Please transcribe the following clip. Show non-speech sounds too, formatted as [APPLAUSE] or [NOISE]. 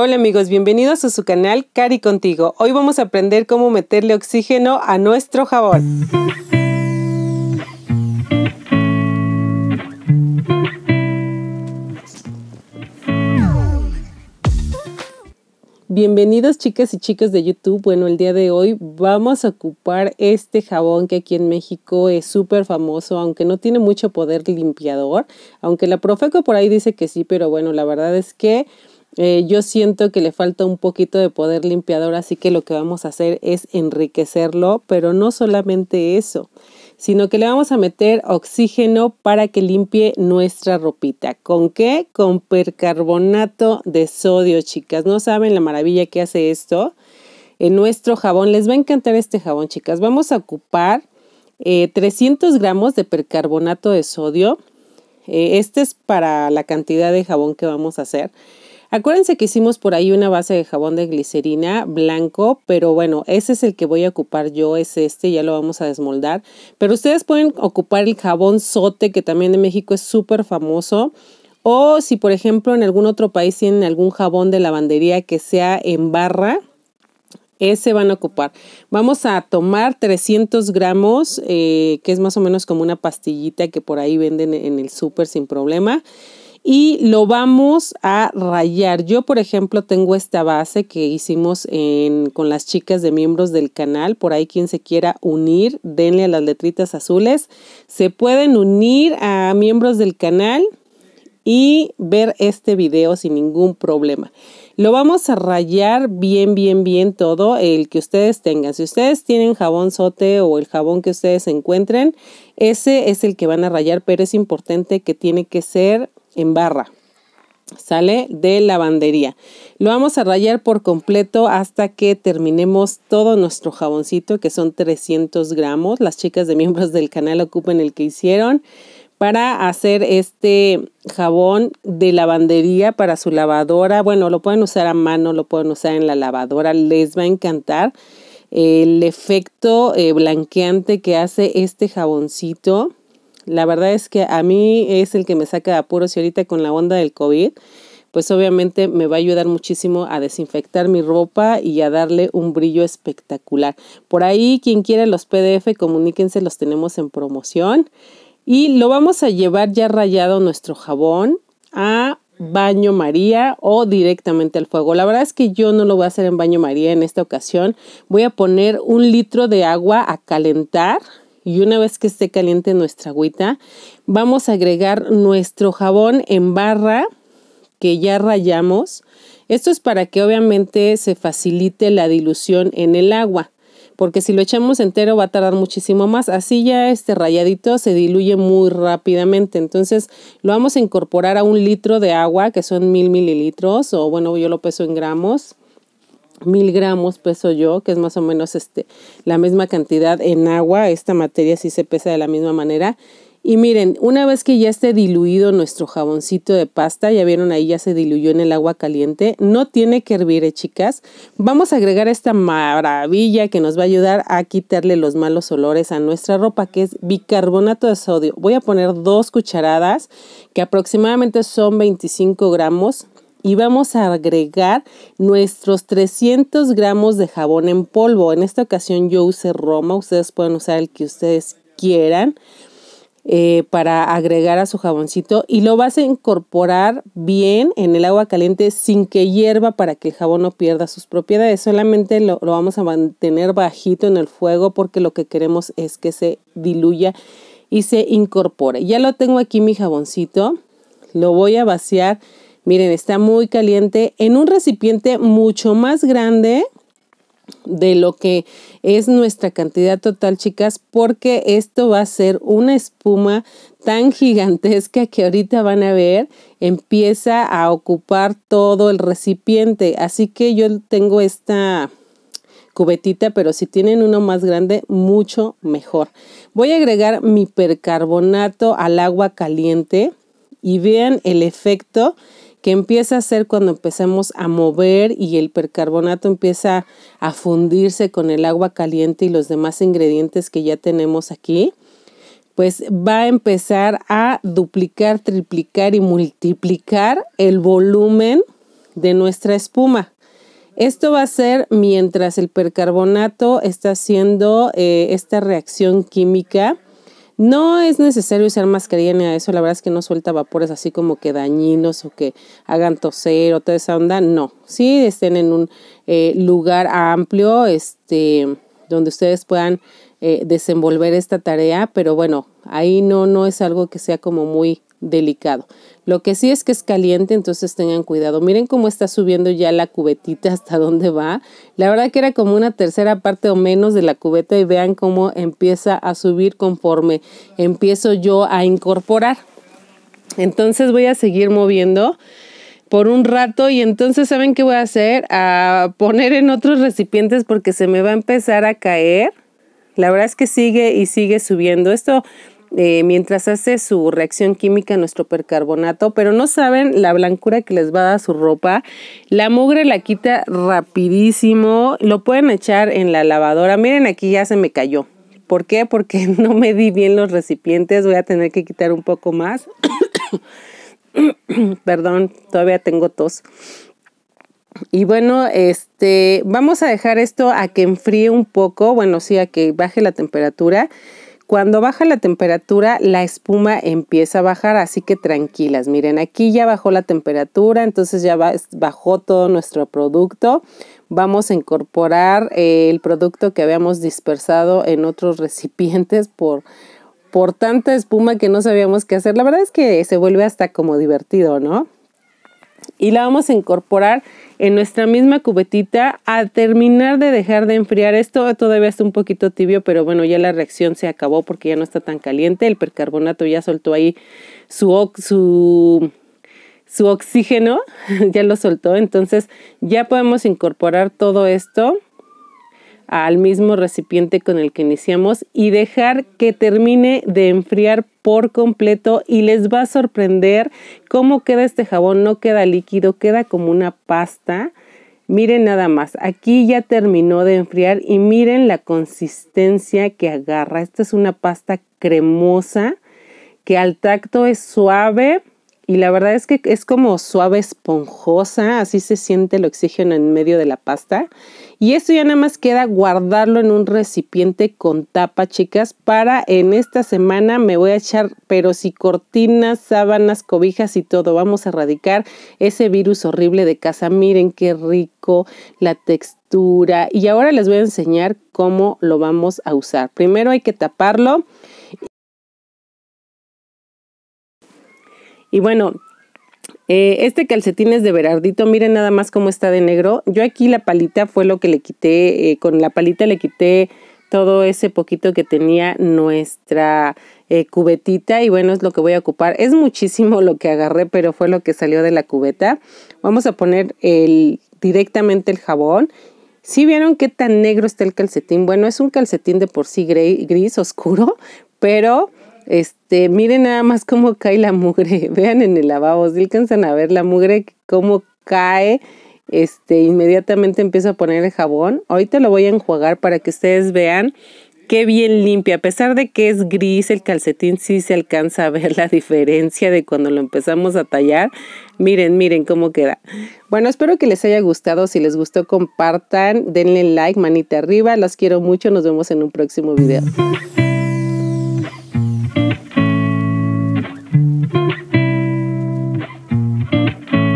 Hola amigos, bienvenidos a su canal Cari Contigo. Hoy vamos a aprender cómo meterle oxígeno a nuestro jabón. Bienvenidos chicas y chicos de YouTube. Bueno, el día de hoy vamos a ocupar este jabón que aquí en México es súper famoso, aunque no tiene mucho poder limpiador, aunque la Profeco por ahí dice que sí, pero bueno, la verdad es que eh, yo siento que le falta un poquito de poder limpiador, así que lo que vamos a hacer es enriquecerlo, pero no solamente eso, sino que le vamos a meter oxígeno para que limpie nuestra ropita. ¿Con qué? Con percarbonato de sodio, chicas. No saben la maravilla que hace esto. En nuestro jabón, les va a encantar este jabón, chicas. Vamos a ocupar 300 eh, gramos de percarbonato de sodio. Eh, este es para la cantidad de jabón que vamos a hacer. Acuérdense que hicimos por ahí una base de jabón de glicerina blanco, pero bueno, ese es el que voy a ocupar yo, es este, ya lo vamos a desmoldar. Pero ustedes pueden ocupar el jabón sote, que también de México es súper famoso. O si por ejemplo en algún otro país tienen algún jabón de lavandería que sea en barra, ese van a ocupar. Vamos a tomar 300 gramos, eh, que es más o menos como una pastillita que por ahí venden en el súper sin problema y lo vamos a rayar. Yo, por ejemplo, tengo esta base que hicimos con las chicas de miembros del canal. Por ahí quien se quiera unir, denle a las letritas azules. Se pueden unir a miembros del canal y ver este video sin ningún problema. Lo vamos a rayar bien, bien, bien todo el que ustedes tengan. Si ustedes tienen jabón sote o el jabón que ustedes encuentren, ese es el que van a rayar, pero es importante que tiene que ser en barra. Sale de lavandería. Lo vamos a rayar por completo hasta que terminemos todo nuestro jaboncito, que son 300 gramos. Las chicas de miembros del canal ocupen el que hicieron para hacer este jabón de lavandería para su lavadora. Bueno, lo pueden usar a mano, lo pueden usar en la lavadora, les va a encantar el efecto eh, blanqueante que hace este jaboncito la verdad es que a mí es el que me saca de apuros y ahorita con la onda del COVID, pues obviamente me va a ayudar muchísimo a desinfectar mi ropa y a darle un brillo espectacular. Por ahí, quien quiera los PDF, comuníquense, los tenemos en promoción. Y lo vamos a llevar ya rayado nuestro jabón a baño María o directamente al fuego. La verdad es que yo no lo voy a hacer en baño María en esta ocasión. Voy a poner un litro de agua a calentar y una vez que esté caliente nuestra agüita, vamos a agregar nuestro jabón en barra que ya rayamos. Esto es para que obviamente se facilite la dilución en el agua, porque si lo echamos entero va a tardar muchísimo más. Así ya este rayadito se diluye muy rápidamente. Entonces lo vamos a incorporar a un litro de agua, que son mil mililitros, o bueno, yo lo peso en gramos mil gramos peso yo, que es más o menos este, la misma cantidad en agua. Esta materia sí se pesa de la misma manera. Y miren, una vez que ya esté diluido nuestro jaboncito de pasta, ya vieron ahí, ya se diluyó en el agua caliente, no tiene que hervir, eh, chicas. Vamos a agregar esta maravilla que nos va a ayudar a quitarle los malos olores a nuestra ropa, que es bicarbonato de sodio. Voy a poner dos cucharadas, que aproximadamente son 25 gramos y vamos a agregar nuestros 300 gramos de jabón en polvo. En esta ocasión yo usé Roma, ustedes pueden usar el que ustedes quieran eh, para agregar a su jaboncito y lo vas a incorporar bien en el agua caliente sin que hierva para que el jabón no pierda sus propiedades. Solamente lo vamos a mantener bajito en el fuego porque lo que queremos es que se diluya y se incorpore. Ya lo tengo aquí mi jaboncito, lo voy a vaciar Miren, está muy caliente en un recipiente mucho más grande de lo que es nuestra cantidad total, chicas, porque esto va a ser una espuma tan [LAUGHS] gigantesca que ahorita van a ver, empieza a ocupar todo el recipiente. Así que yo tengo esta cubetita, pero si tienen uno más grande, mucho mejor. Voy a agregar mi percarbonato al agua caliente y vean el efecto que empieza a ser cuando empezamos a mover y el percarbonato empieza a fundirse con el agua caliente y los demás ingredientes que ya tenemos aquí, pues va a empezar a duplicar, triplicar y multiplicar el volumen de nuestra espuma. Esto va a ser mientras el percarbonato está haciendo eh, esta reacción química no es necesario usar mascarilla ni a eso, la verdad es que no suelta vapores así como que dañinos o que hagan toser o toda esa onda, no. Sí, estén en un eh, lugar amplio, este, donde ustedes puedan eh, desenvolver esta tarea, pero bueno, ahí no, no es algo que sea como muy delicado. Lo que sí es que es caliente, entonces tengan cuidado. Miren cómo está subiendo ya la cubetita [LAUGHS] hasta dónde va. La verdad que era como una tercera parte o menos de la cubeta y vean cómo empieza a subir conforme empiezo yo a incorporar. Entonces voy a seguir moviendo por un rato y entonces saben qué voy a hacer a poner en otros recipientes porque se me va a empezar a caer la verdad es que sigue y sigue subiendo esto eh, mientras hace su reacción química nuestro percarbonato, pero no saben la blancura que les va a dar su ropa. La mugre la quita rapidísimo, lo pueden echar en la lavadora. Miren, aquí ya se me cayó. ¿Por qué? Porque [LAUGHS] no me di bien los recipientes, voy a tener que quitar un poco más. [COUGHS] Perdón, todavía tengo tos. Y bueno, este, vamos a dejar esto a que enfríe un poco, bueno, sí, a que baje la temperatura. Cuando baja la temperatura, la espuma empieza a bajar, así que tranquilas. Miren, aquí ya bajó la temperatura, entonces ya bajó todo nuestro producto. Vamos a incorporar eh, el producto que habíamos dispersado en otros recipientes por, por tanta espuma que no sabíamos qué hacer. La verdad es que se vuelve hasta como divertido, ¿no? y la vamos a incorporar en nuestra misma cubetita a terminar de dejar de enfriar. Esto todavía está un poquito tibio, pero bueno, ya la reacción se acabó porque ya no está tan caliente. El percarbonato ya soltó ahí su, su oxígeno, [LAUGHS] ya lo soltó. Entonces ya podemos incorporar todo esto al mismo recipiente con el que iniciamos y dejar que termine de enfriar por completo y les va a sorprender cómo queda este jabón, no queda líquido, queda como una pasta. Miren nada más, aquí ya terminó de enfriar y miren la consistencia que agarra. Esta es una pasta cremosa que al tacto es suave, y la verdad es que es como suave, esponjosa, así se siente el oxígeno en medio de la pasta. Y esto ya nada más queda guardarlo en un recipiente con tapa, chicas, para en esta semana me voy a echar, pero si cortinas, sábanas, cobijas y todo, vamos a erradicar ese virus horrible de casa. Miren qué rico la textura. Y ahora les voy a enseñar cómo lo vamos a usar. Primero hay que taparlo Y bueno, eh, este calcetín es de Berardito, miren nada más cómo está de negro. Yo aquí la palita fue lo que le quité, eh, con la palita le quité todo ese poquito que tenía nuestra eh, cubetita y bueno es lo que voy a ocupar es muchísimo lo que agarré pero fue lo que salió de la cubeta vamos a poner el, directamente el jabón si vieron qué tan negro está el calcetín bueno es un calcetín de por sí gris, gris oscuro [LAUGHS] pero este este, miren nada más cómo cae la mugre. [LAUGHS] Vean en el lavabo, si alcanzan a ver la mugre, cómo cae. Este, inmediatamente empiezo a poner el jabón. Ahorita lo voy a enjuagar para que ustedes vean qué bien limpia. A pesar de que es gris el calcetín, sí se alcanza a ver la diferencia de cuando lo empezamos a tallar. Miren, miren cómo queda. Bueno, espero que les haya gustado. Si les gustó, compartan, denle like, manita arriba. Los quiero mucho. Nos vemos en un próximo video.